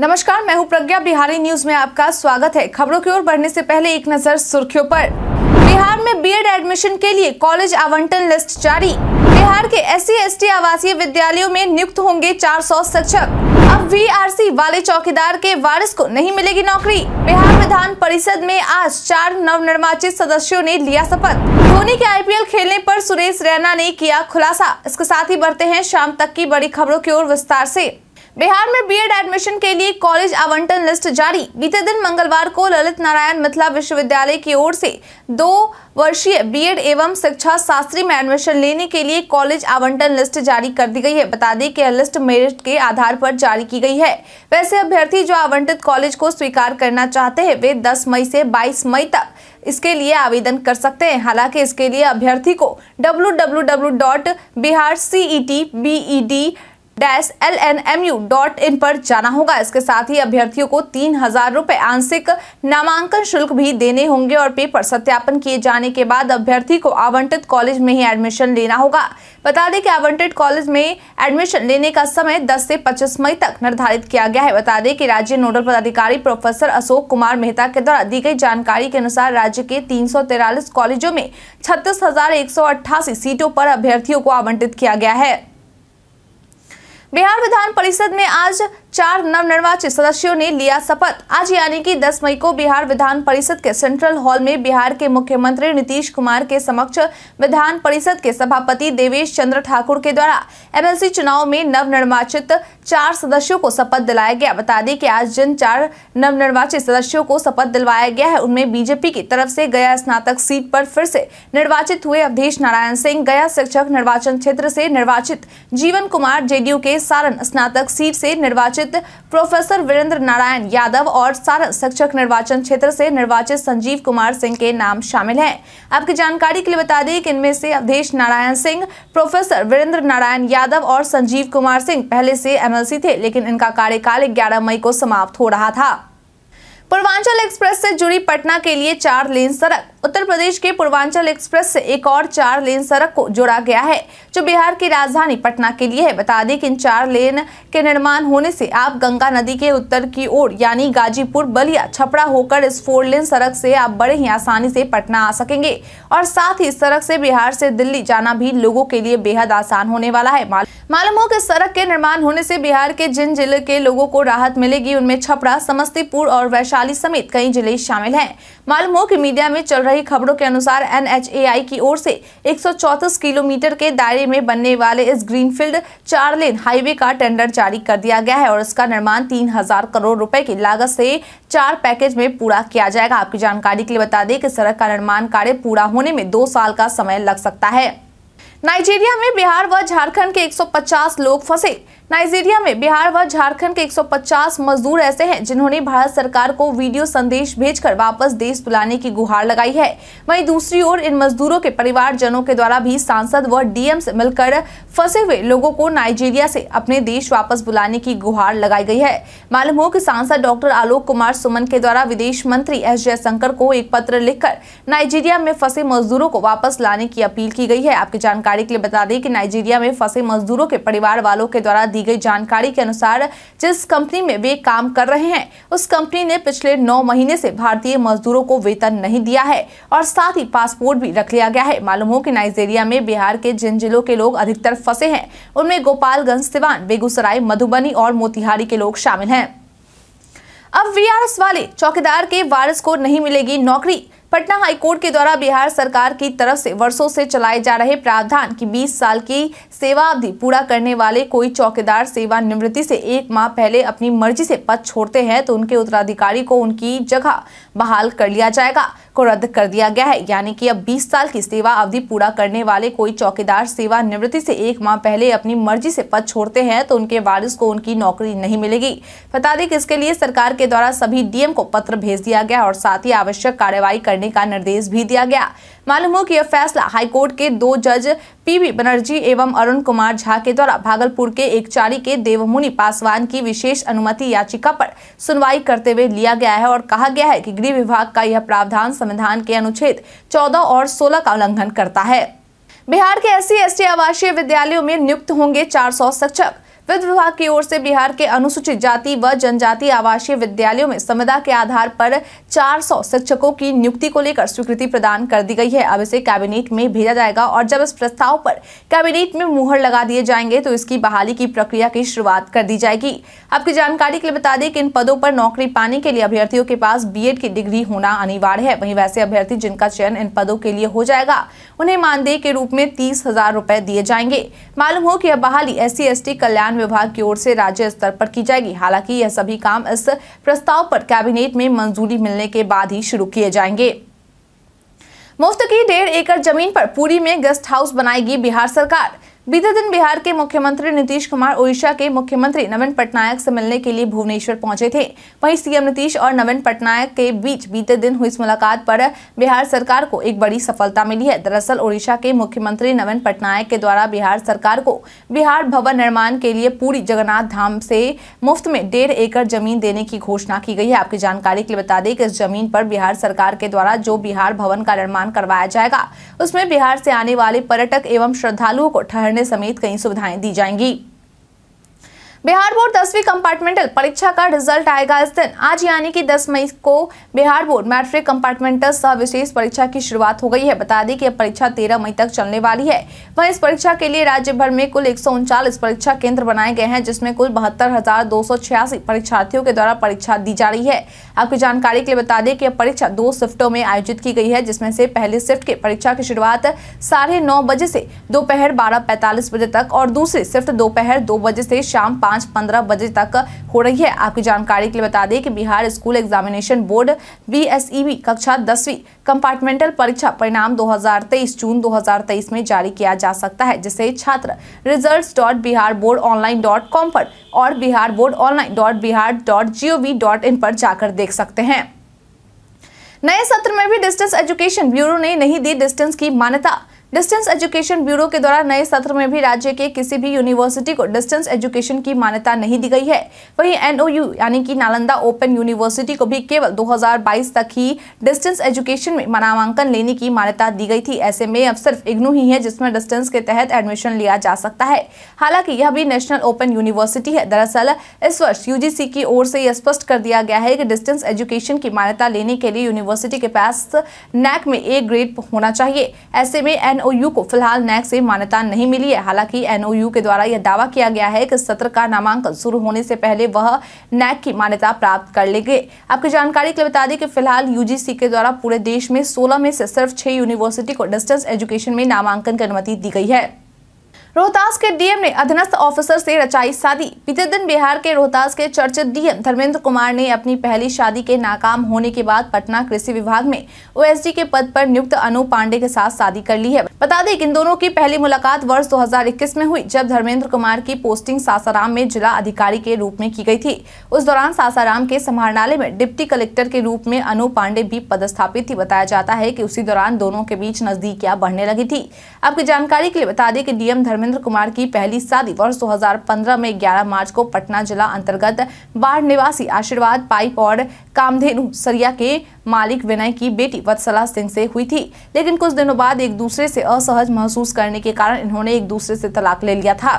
नमस्कार मैं हूं प्रज्ञा बिहारी न्यूज में आपका स्वागत है खबरों की ओर बढ़ने से पहले एक नजर सुर्खियों पर बिहार में बीएड एडमिशन के लिए कॉलेज आवंटन लिस्ट जारी बिहार के एस सी आवासीय विद्यालयों में नियुक्त होंगे 400 शिक्षक अब वीआरसी वाले चौकीदार के वारिस को नहीं मिलेगी नौकरी बिहार विधान परिषद में आज चार नव निर्वाचित सदस्यों ने लिया शपथ धोनी के आईपीएल खेलने पर सुरेश रैना ने किया खुलासा इसके साथ ही बढ़ते हैं शाम तक की बड़ी खबरों की ओर विस्तार ऐसी बिहार में बीएड एडमिशन के लिए कॉलेज आवंटन लिस्ट जारी बीते दिन मंगलवार को ललित नारायण मिथिला विश्वविद्यालय की ओर से दो वर्षीय बीएड एवं शिक्षा शास्त्री में एडमिशन लेने के लिए कॉलेज आवंटन लिस्ट जारी कर दी गई है बता दें कि यह लिस्ट मेरिट के आधार पर जारी की गई है वैसे अभ्यर्थी जो आवंटित कॉलेज को स्वीकार करना चाहते है वे दस मई से बाईस मई तक इसके लिए आवेदन कर सकते हैं हालांकि इसके लिए अभ्यर्थी को W dash L N M U dot in पर जाना होगा इसके साथ ही अभ्यर्थियों को तीन हजार रूपए आंशिक नामांकन शुल्क भी देने होंगे और पेपर सत्यापन किए जाने के बाद अभ्यर्थी को आवंटित कॉलेज में ही एडमिशन लेना होगा बता दें कि आवंटित कॉलेज में एडमिशन लेने का समय 10 से 25 मई तक निर्धारित किया गया है बता दें कि राज्य नोडल पदाधिकारी प्रोफेसर अशोक कुमार मेहता के द्वारा दी गई जानकारी के अनुसार राज्य के तीन कॉलेजों में छत्तीस सीटों पर अभ्यर्थियों को आवंटित किया गया है बिहार विधान परिषद में आज चार नवनिर्वाचित सदस्यों ने लिया शपथ आज यानी कि 10 मई को बिहार विधान परिषद के सेंट्रल हॉल में बिहार के मुख्यमंत्री नीतीश कुमार के समक्ष विधान परिषद के सभापति देवेश चंद्र ठाकुर के द्वारा एमएलसी चुनाव में नवनिर्वाचित चार सदस्यों को शपथ दिलाया गया बता दें कि आज जिन चार नवनिर्वाचित सदस्यों को शपथ दिलवाया गया है उनमें बीजेपी की तरफ से गया स्नातक सीट पर फिर से निर्वाचित हुए अवधेश नारायण सिंह गया शिक्षक निर्वाचन क्षेत्र से निर्वाचित जीवन कुमार जेडीयू के सारण स्नातक सीट से निर्वाचित प्रोफेसर वीरेंद्र नारायण यादव और सारण शिक्षक निर्वाचन क्षेत्र से निर्वाचित संजीव कुमार सिंह के नाम शामिल है आपकी जानकारी के लिए बता दें कि इनमें से अवधेश नारायण सिंह प्रोफेसर वीरेंद्र नारायण यादव और संजीव कुमार सिंह पहले से एमएलसी थे लेकिन इनका कार्यकाल 11 मई को समाप्त हो रहा था पूर्वांचल एक्सप्रेस से जुड़ी पटना के लिए चार लेन सड़क उत्तर प्रदेश के पूर्वांचल एक्सप्रेस से एक और चार लेन सड़क को जोड़ा गया है जो बिहार की राजधानी पटना के लिए है बता दें कि इन चार लेन के निर्माण होने से आप गंगा नदी के उत्तर की ओर यानी गाजीपुर बलिया छपरा होकर इस फोर लेन सड़क से आप बड़े ही आसानी से पटना आ सकेंगे और साथ ही सड़क से बिहार से दिल्ली जाना भी लोगों के लिए बेहद आसान होने वाला है मालूम हो कि सड़क के निर्माण होने से बिहार के जिन जिले के लोगों को राहत मिलेगी उनमें छपरा समस्तीपुर और वैशाली समेत कई जिले शामिल हैं मालूम हो कि मीडिया में चल रही खबरों के अनुसार एन की ओर से एक किलोमीटर के दायरे में बनने वाले इस ग्रीनफील्ड चार लेन हाईवे का टेंडर जारी कर दिया गया है और इसका निर्माण तीन हजार करोड़ रूपए की लागत से चार पैकेज में पूरा किया जाएगा आपकी जानकारी के लिए बता दें कि सड़क का निर्माण कार्य पूरा होने में दो साल का समय लग सकता है नाइजीरिया में बिहार व झारखंड के 150 लोग फंसे नाइजीरिया में बिहार व झारखंड के 150 मजदूर ऐसे हैं जिन्होंने भारत सरकार को वीडियो संदेश भेजकर वापस देश बुलाने की गुहार लगाई है वहीं दूसरी ओर इन मजदूरों के परिवार जनों के द्वारा भी सांसद व डीएम से मिलकर फंसे हुए लोगों को नाइजीरिया से अपने देश वापस बुलाने की गुहार लगाई गई है मालूम हो की सांसद डॉक्टर आलोक कुमार सुमन के द्वारा विदेश मंत्री एस जयशंकर को एक पत्र लिखकर नाइजीरिया में फंसे मजदूरों को वापस लाने की अपील की गई है आपकी जानकारी के लिए बता दें की नाइजीरिया में फंसे मजदूरों के परिवार वालों के द्वारा दी गई जानकारी के अनुसार जिस कंपनी में वे काम कर रहे हैं उस कंपनी ने पिछले नौ महीने से भारतीय मजदूरों को वेतन नहीं दिया है और साथ ही पासपोर्ट भी रख लिया गया है मालूम हो कि नाइजेरिया में बिहार के जिन जिलों के लोग अधिकतर फंसे हैं उनमें गोपालगंज सिवान बेगूसराय मधुबनी और मोतिहारी के लोग शामिल हैं अब वीआरएस वाले चौकीदार के वारिस को नहीं मिलेगी नौकरी पटना हाईकोर्ट के द्वारा बिहार सरकार की तरफ से वर्षों से चलाए जा रहे प्रावधान की 20 साल की सेवा अवधि पूरा करने वाले कोई चौकीदार सेवानिवृत्ति से एक माह पहले अपनी मर्जी से पद छोड़ते हैं तो उनके उत्तराधिकारी को उनकी जगह बहाल कर लिया जाएगा को रद्द कर दिया गया है यानी कि अब 20 साल की सेवा अवधि पूरा करने वाले कोई चौकीदार सेवानिवृत्ति से एक माह पहले अपनी मर्जी से पद छोड़ते हैं तो उनके वारिस को उनकी नौकरी नहीं मिलेगी बता दें कि इसके लिए सरकार के द्वारा सभी डीएम को पत्र भेज दिया गया और साथ ही आवश्यक कार्यवाही करने करने का निर्देश भी दिया गया मालूम हो कि यह फैसला हाईकोर्ट के दो जज पीवी बनर्जी एवं अरुण कुमार झा के द्वारा भागलपुर के एक चारी के देवमुनि पासवान की विशेष अनुमति याचिका पर सुनवाई करते हुए लिया गया है और कहा गया है कि गृह विभाग का यह प्रावधान संविधान के अनुच्छेद 14 और 16 का उल्लंघन करता है बिहार के एस सी आवासीय विद्यालयों में नियुक्त होंगे चार शिक्षक वित्त विभाग की ओर से बिहार के अनुसूचित जाति व जनजाति आवासीय विद्यालयों में समुदा के आधार पर 400 शिक्षकों की नियुक्ति को लेकर स्वीकृति प्रदान कर दी गई है अब इसे कैबिनेट में भेजा जाएगा और जब इस प्रस्ताव पर कैबिनेट में मुहर लगा दिए जाएंगे तो इसकी बहाली की प्रक्रिया की शुरुआत कर दी जाएगी आपकी जानकारी के लिए बता दें कि इन पदों पर नौकरी पाने के लिए अभ्यर्थियों के पास बी की डिग्री होना अनिवार्य है वहीं वैसे अभ्यर्थी जिनका चयन इन पदों के लिए हो जाएगा उन्हें मानदेय के रूप में तीस हजार दिए जाएंगे मालूम हो कि यह बहाली एस सी कल्याण विभाग की ओर से राज्य स्तर पर की जाएगी हालांकि यह सभी काम इस प्रस्ताव पर कैबिनेट में मंजूरी मिलने के बाद ही शुरू किए जाएंगे मुफ्त की डेढ़ एकड़ जमीन पर पूरी में गेस्ट हाउस बनाएगी बिहार सरकार बीते दिन बिहार के मुख्यमंत्री नीतीश कुमार ओडिशा के मुख्यमंत्री नवीन पटनायक से मिलने के लिए भुवनेश्वर पहुंचे थे वहीं सीएम नीतीश और नवीन पटनायक के बीच बीते दिन हुई इस मुलाकात पर बिहार सरकार को एक बड़ी सफलता मिली है दरअसल ओडिशा के मुख्यमंत्री नवीन पटनायक के द्वारा बिहार सरकार को बिहार भवन निर्माण के लिए पूरी जगन्नाथ धाम से मुफ्त में डेढ़ एकड़ जमीन देने की घोषणा की गई है आपकी जानकारी के लिए बता दें कि इस जमीन पर बिहार सरकार के द्वारा जो बिहार भवन का निर्माण करवाया जाएगा उसमें बिहार से आने वाले पर्यटक एवं श्रद्धालुओं को ठहर करने समेत कई सुविधाएं दी जाएंगी बिहार बोर्ड दसवीं कंपार्टमेंटल परीक्षा का रिजल्ट आएगा इस दिन आज यानी कि 10 मई को बिहार बोर्ड मैट्रिक कंपार्टमेंटल सह विशेष परीक्षा की शुरुआत हो गई है बता दें कि यह परीक्षा 13 मई तक चलने वाली है वह इस परीक्षा के लिए राज्य भर में कुल एक परीक्षा केंद्र बनाए गए हैं जिसमें कुल बहत्तर परीक्षार्थियों के द्वारा परीक्षा दी जा रही है आपकी जानकारी के लिए बता दें कि यह परीक्षा दो शिफ्टों में आयोजित की गई है जिसमें से पहले शिफ्ट के परीक्षा की शुरुआत साढ़े बजे से दोपहर बारह बजे तक और दूसरी शिफ्ट दोपहर दो बजे से शाम पाँच पंद्रह बजे तक हो रही है आपकी जानकारी के लिए बता दें कि Bihar school examination board B e कक्षा दसवीं कंपार्टमेंटल परीक्षा परिणाम 2023 जून 2023 में जारी किया जा सकता है जिसे छात्र result dot Bihar board online dot com पर और Bihar board online dot Bihar dot G O V dot in पर जाकर देख सकते हैं नए सत्र में भी डिस्टेंस एजुकेशन ब्यूरो ने नहीं दी डिस्टेंस की मान्यता डिस्टेंस एजुकेशन ब्यूरो के द्वारा नए सत्र में भी राज्य के किसी भी यूनिवर्सिटी को डिस्टेंस एजुकेशन की मान्यता नहीं दी गई है वहीं एनओयू यानी कि नालंदा ओपन यूनिवर्सिटी को भी केवल 2022 तक ही डिस्टेंस एजुकेशन में नामांकन लेने की मान्यता दी गई थी ऐसे में अब सिर्फ इग्नू ही है जिसमें डिस्टेंस के तहत एडमिशन लिया जा सकता है हालांकि यह भी नेशनल ओपन यूनिवर्सिटी है दरअसल इस वर्ष यूजीसी की ओर से यह स्पष्ट कर दिया गया है कि डिस्टेंस एजुकेशन की मान्यता लेने के लिए यूनिवर्सिटी के पास नैक में ए ग्रेड होना चाहिए ऐसे में एन एनओयू को फिलहाल नैक से मान्यता नहीं मिली है हालांकि एनओयू के द्वारा यह दावा किया गया है कि सत्र का नामांकन शुरू होने से पहले वह नैक की मान्यता प्राप्त कर लेंगे आपकी जानकारी के लिए बता दें कि फिलहाल यूजीसी के द्वारा पूरे देश में सोलह में से सिर्फ छह यूनिवर्सिटी को डिस्टेंस एजुकेशन में नामांकन की अनुमति दी गई है रोहतास के डीएम ने अधीनस्थ ऑफिसर से रचाई शादी बीते दिन बिहार के रोहतास के चर्चित डीएम धर्मेंद्र कुमार ने अपनी पहली शादी के नाकाम होने के बाद पटना कृषि विभाग में ओएसडी के पद पर नियुक्त अनु पांडे के साथ शादी कर ली है बता दें कि इन दोनों की पहली मुलाकात वर्ष 2021 में हुई जब धर्मेंद्र कुमार की पोस्टिंग सासाराम में जिला अधिकारी के रूप में की गई थी उस दौरान सासाराम के समाहरणालय में डिप्टी कलेक्टर के रूप में अनु पांडे भी पदस्थापित थी बताया जाता है कि उसी दौरान दोनों के बीच नजदीकियां बढ़ने लगी थी आपकी जानकारी के लिए बता दें कि डीएम धर्मेंद्र कुमार की पहली शादी वर्ष दो में ग्यारह मार्च को पटना जिला अंतर्गत बाढ़ निवासी आशीर्वाद पाइप और कामधेनु सरिया के मालिक विनय की बेटी वत्सला सिंह से हुई थी लेकिन कुछ दिनों बाद एक दूसरे से असहज महसूस करने के कारण इन्होंने एक दूसरे से तलाक ले लिया था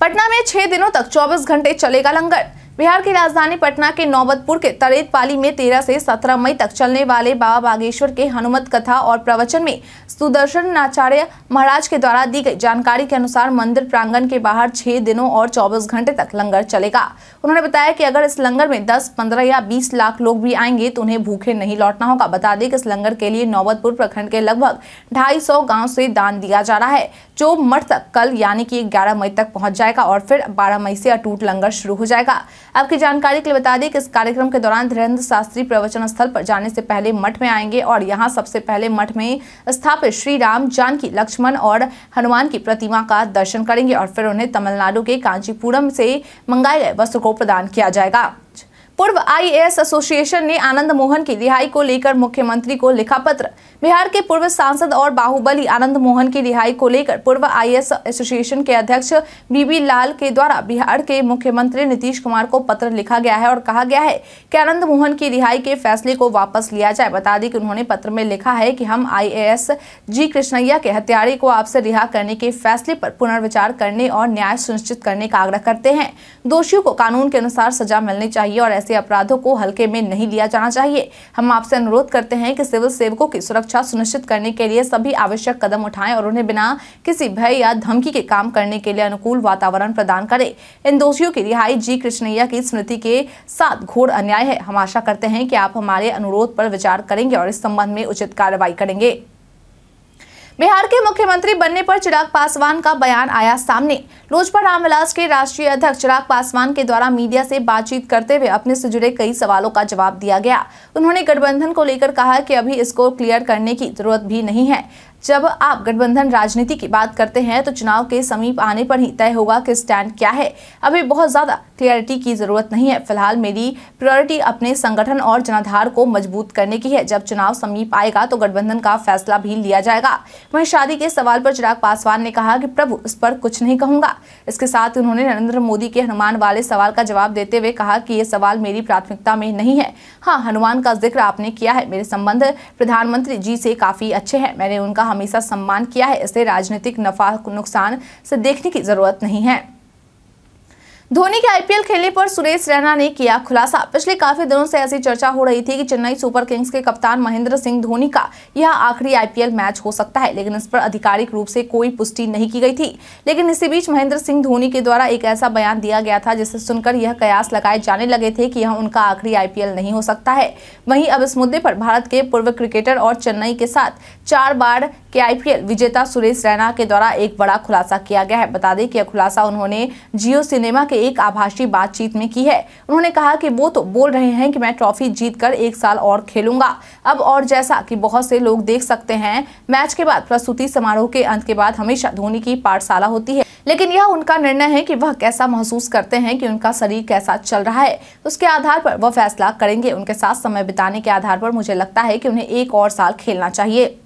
पटना में छह दिनों तक 24 घंटे चलेगा लंगर बिहार की राजधानी पटना के नौबतपुर के तरेत पाली में 13 से 17 मई तक चलने वाले बाबा बागेश्वर के हनुमत कथा और प्रवचन में सुदर्शन नाचार्य महाराज के द्वारा दी गई जानकारी के अनुसार मंदिर प्रांगण के बाहर छह दिनों और 24 घंटे तक लंगर चलेगा उन्होंने बताया कि अगर इस लंगर में 10, 15 या 20 लाख लोग भी आएंगे तो उन्हें भूखे नहीं लौटना होगा बता दें कि इस लंगर के लिए नौबतपुर प्रखंड के लगभग ढाई सौ से दान दिया जा रहा है जो मठ तक कल यानी कि ग्यारह मई तक पहुँच जाएगा और फिर बारह मई से अटूट लंगर शुरू हो जाएगा आपकी जानकारी के लिए बता दें कि इस कार्यक्रम के दौरान धीरेन्द्र शास्त्री प्रवचन स्थल पर जाने से पहले मठ में आएंगे और यहाँ सबसे पहले मठ में स्थापित श्री राम जानकी लक्ष्मण और हनुमान की प्रतिमा का दर्शन करेंगे और फिर उन्हें तमिलनाडु के कांचीपुरम से मंगाए गए वस्त्र को प्रदान किया जाएगा पूर्व आईएएस एसोसिएशन ने आनंद मोहन की रिहाई को लेकर मुख्यमंत्री को लिखा पत्र बिहार के पूर्व सांसद और बाहुबली आनंद मोहन की रिहाई को लेकर पूर्व आईएएस एसोसिएशन के अध्यक्ष बीबी लाल के द्वारा बिहार के मुख्यमंत्री नीतीश कुमार को पत्र लिखा गया है और कहा गया है कि आनंद मोहन की रिहाई के फैसले को वापस लिया जाए बता दें कि उन्होंने पत्र में लिखा है कि हम आई जी कृष्णैया के हत्यारे को आपसे रिहा करने के फैसले पर पुनर्विचार करने और न्याय सुनिश्चित करने का आग्रह करते हैं दोषियों को कानून के अनुसार सजा मिलनी चाहिए और ऐसे ऐसे अपराधों को हल्के में नहीं लिया जाना चाहिए हम आपसे अनुरोध करते हैं कि सिविल सेवकों की सुरक्षा सुनिश्चित करने के लिए सभी आवश्यक कदम उठाएं और उन्हें बिना किसी भय या धमकी के काम करने के लिए अनुकूल वातावरण प्रदान करें इन दोषियों की रिहाई जी कृष्णैया की स्मृति के साथ घोर अन्याय है हम आशा करते हैं कि आप हमारे अनुरोध पर विचार करेंगे और इस संबंध में उचित कार्रवाई करेंगे बिहार के मुख्यमंत्री बनने पर चिराग पासवान का बयान आया सामने लोजपा रामविलास के राष्ट्रीय अध्यक्ष चिराग पासवान के द्वारा मीडिया से बातचीत करते हुए अपने से जुड़े कई सवालों का जवाब दिया गया उन्होंने गठबंधन को लेकर कहा कि अभी इसको क्लियर करने की जरूरत भी नहीं है जब आप गठबंधन राजनीति की बात करते हैं तो चुनाव के समीप आने पर ही तय होगा कि स्टैंड क्या है अभी बहुत ज़्यादा क्लियरिटी की ज़रूरत नहीं है फिलहाल मेरी प्रायोरिटी अपने संगठन और जनाधार को मजबूत करने की है जब चुनाव समीप आएगा तो गठबंधन का फैसला भी लिया जाएगा वहीं शादी के सवाल पर चिराग पासवान ने कहा कि प्रभु इस पर कुछ नहीं कहूंगा इसके साथ उन्होंने नरेंद्र मोदी के हनुमान वाले सवाल का जवाब देते हुए कहा कि ये सवाल मेरी प्राथमिकता में नहीं है हाँ हनुमान का जिक्र आपने किया है मेरे संबंध प्रधानमंत्री जी से काफी अच्छे हैं मैंने उनका हमेशा सम्मान किया है इसे राजनीतिक नफा नुकसान से देखने की जरूरत नहीं है धोनी के आईपीएल खेलने पर सुरेश रैना ने किया खुलासा पिछले काफी दिनों से ऐसी चर्चा हो रही थी कि चेन्नई सुपर किंग्स के कप्तान महेंद्र सिंह धोनी का यह आखिरी आईपीएल मैच हो सकता है लेकिन इस पर आधिकारिक रूप से कोई पुष्टि नहीं की गई थी लेकिन इसी बीच महेंद्र सिंह धोनी के द्वारा एक ऐसा बयान दिया गया था जिसे सुनकर यह कयास लगाए जाने लगे थे कि यह उनका आखिरी आईपीएल नहीं हो सकता है वही अब इस मुद्दे पर भारत के पूर्व क्रिकेटर और चेन्नई के साथ चार बार के आईपीएल विजेता सुरेश रैना के द्वारा एक बड़ा खुलासा किया गया है बता दें कि यह खुलासा उन्होंने जियो सिनेमा के एक आभाषी बातचीत में की है उन्होंने कहा कि वो तो बोल रहे हैं कि मैं ट्रॉफी जीत कर एक साल और खेलूंगा अब और जैसा कि बहुत से लोग देख सकते हैं मैच के बाद प्रस्तुति समारोह के अंत के बाद हमेशा धोनी की पाठशाला होती है लेकिन यह उनका निर्णय है कि वह कैसा महसूस करते हैं कि उनका शरीर कैसा चल रहा है उसके आधार पर वह फैसला करेंगे उनके साथ समय बिताने के आधार पर मुझे लगता है कि उन्हें एक और साल खेलना चाहिए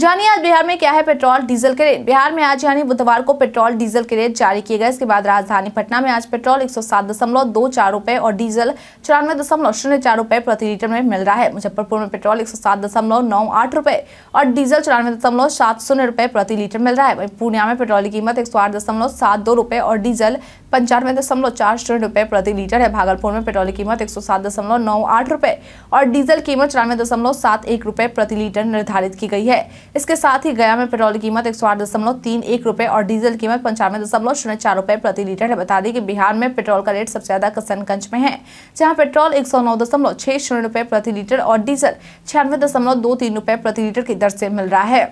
जानिए आज बिहार में क्या है पेट्रोल डीजल के रेट बिहार में आज यानी बुधवार को पेट्रोल डीजल के रेट जारी किए गए इसके बाद राजधानी पटना में आज पेट्रोल एक सौ सात दशमलव दो चार रुपए और डीजल चौरानवे दशमलव शून्य चार रुपए प्रति लीटर में मिल रहा है मुजफ्फरपुर में पेट्रोल एक सौ सात दशमलव नौ आठ रुपए और डीजल चौरानवे दशमलव सात शून्य रुपए प्रति लीटर मिल रहा है पूर्णिया में पेट्रोल की कीमत एक सौ दशमलव सात दो रुपए और डीजल पंचानवे दशमलव चार शून्य रुपए प्रति लीटर है भागलपुर में पेट्रोल की कीमत एक सौ सात दशमलव नौ आठ रुपए और डीजल कीमत चौरानवे दशमलव सात एक रुपए प्रति लीटर निर्धारित की गई है इसके साथ ही गया में पेट्रोल की कीमत एक सौ आठ दशमलव तीन एक रुपए और डीजल कीमत पंचानवे दशमलव शून्य चार रुपए प्रति लीटर है बता दें कि बिहार में पेट्रोल का रेट सबसे ज्यादा कसनगंज में है जहाँ पेट्रोल एक सौ नौ दशमलव छह शून्य रुपए प्रति लीटर और डीजल छियानवे दशमलव दो तीन रुपए प्रति लीटर की दर से मिल रहा है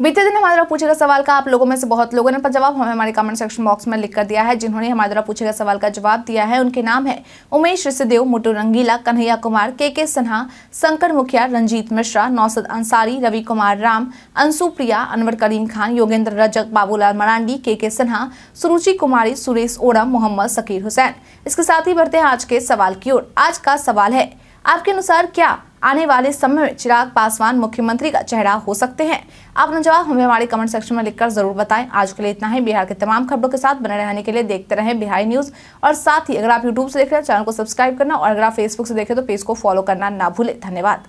बीते दिन हमारे द्वारा पूछे गए सवाल का आप लोगों में से बहुत लोगों ने जवाब हमें हमारे कमेंट सेक्शन बॉक्स में लिख कर दिया है जिन्होंने हमारे द्वारा पूछे गए सवाल का जवाब दिया है उनके नाम है उमेश ऋषिदेव मुटू रंगीला कन्हैया कुमार के के सिन्हा शंकर मुखिया रंजीत मिश्रा नौसद अंसारी रवि कुमार राम अंशु प्रिया अनवर करीम खान योगेंद्र रजक बाबूलाल मरांडी के के सिन्हा सुरुचि कुमारी सुरेश ओडम मोहम्मद सकीर हुसैन इसके साथ ही बढ़ते हैं आज के सवाल की ओर आज का सवाल है आपके अनुसार क्या आने वाले समय में चिराग पासवान मुख्यमंत्री का चेहरा हो सकते हैं अपना जवाब हमें हमारे कमेंट सेक्शन में लिखकर जरूर बताएं आज के लिए इतना ही बिहार के तमाम खबरों के साथ बने रहने के लिए देखते रहें बिहार न्यूज और साथ ही अगर आप यूट्यूब से देख रहे हैं चैनल को सब्सक्राइब करना और अगर आप फेसबुक से देखें तो पेज को फॉलो करना ना भूलें धन्यवाद